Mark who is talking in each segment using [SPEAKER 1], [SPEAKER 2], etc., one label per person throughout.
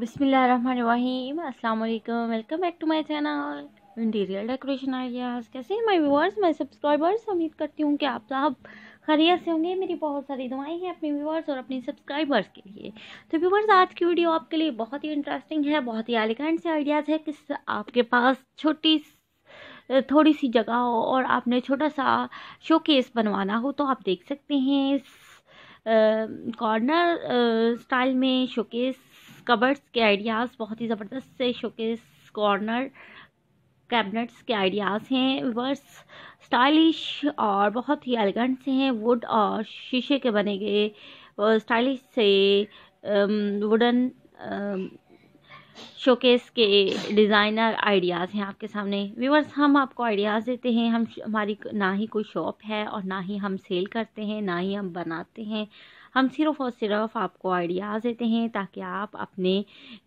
[SPEAKER 1] बिसमीम अस्सलाम वालेकुम welcome back to my channel interior decoration ideas कैसे हैं माय व्यूअर्स माय सब्सक्राइबर्स उम्मीद करती हूँ कि आप सब खैरियत से होंगे मेरी बहुत सारी दुआएं हैं अपने व्यूवर्स और अपने सब्सक्राइबर्स के लिए तो व्यूअर्स आज की वीडियो आपके लिए बहुत ही इंटरेस्टिंग है बहुत ही एलिगेंट से आइडियाज़ है कि आपके पास छोटी थोड़ी सी जगह हो और आपने छोटा सा शोकेस बनवाना हो तो आप देख सकते हैं इस कॉर्नर स्टाइल में शोकेस कबर्ड्स के आइडियाज़ बहुत ही ज़बरदस्त से शोकेस कॉर्नर कैबिनेट्स के आइडियाज़ हैं वर्स स्टाइलिश और बहुत ही एलिगेंट से हैं वुड और शीशे के बने गए स्टाइलिश से वुडन शोकेस के डिज़ाइनर आइडियाज़ हैं आपके सामने व्यूवर्स हम आपको आइडियाज़ देते हैं हम हमारी ना ही कोई शॉप है और ना ही हम सेल करते हैं ना ही हम बनाते हैं हम सिर्फ और सिर्फ आपको आइडियाज़ देते हैं ताकि आप अपने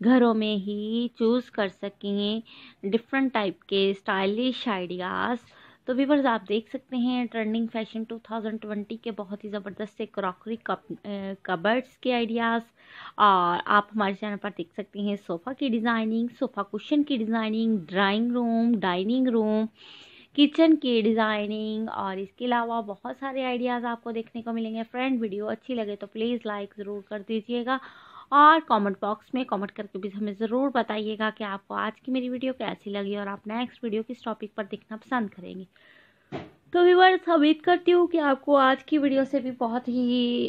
[SPEAKER 1] घरों में ही चूज़ कर सकें डिफरेंट टाइप के स्टाइलिश आइडियाज़ तो वीवर्स आप देख सकते हैं ट्रेंडिंग फैशन 2020 के बहुत ही ज़बरदस्त से क्रॉकरी कबर्ड्स के आइडियाज़ और आप हमारे चैनल पर देख सकते हैं सोफ़ा की डिज़ाइनिंग सोफ़ा कुशन की designing drawing room dining room kitchen की डिज़ाइनिंग और इसके अलावा बहुत सारे आइडियाज़ आपको देखने को मिलेंगे फ्रेंड वीडियो अच्छी लगे तो प्लीज़ लाइक ज़रूर कर दीजिएगा और कमेंट बॉक्स में कमेंट करके भी हमें ज़रूर बताइएगा कि आपको आज की मेरी वीडियो कैसी लगी और आप नेक्स्ट वीडियो किस टॉपिक पर देखना पसंद करेंगे तो व्यूवर्स अच्छा, उम्मीद करती हूँ कि आपको आज की वीडियो से भी बहुत ही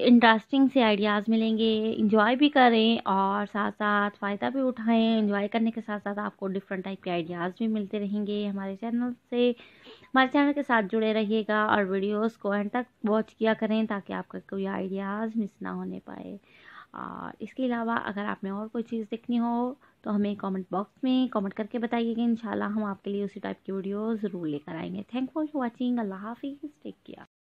[SPEAKER 1] इंटरेस्टिंग से आइडियाज़ मिलेंगे इंजॉय भी करें और साथ साथ फ़ायदा भी उठाएं इंजॉय करने के साथ साथ आपको डिफरेंट टाइप के आइडियाज़ भी मिलते रहेंगे हमारे चैनल से हमारे चैनल के साथ जुड़े रहिएगा और वीडियोस को एंड तक वॉच किया करें ताकि आपका कोई आइडियाज़ मिस ना होने पाए और इसके अलावा अगर आपने और कोई चीज़ देखनी हो तो हमें कमेंट बॉक्स में कमेंट करके बताइए कि इंशाल्लाह हम आपके लिए उसी टाइप की वीडियो ज़रूर लेकर आएंगे थैंक फॉर वॉचिंग अल्लाह हाफिज़ टेक केयर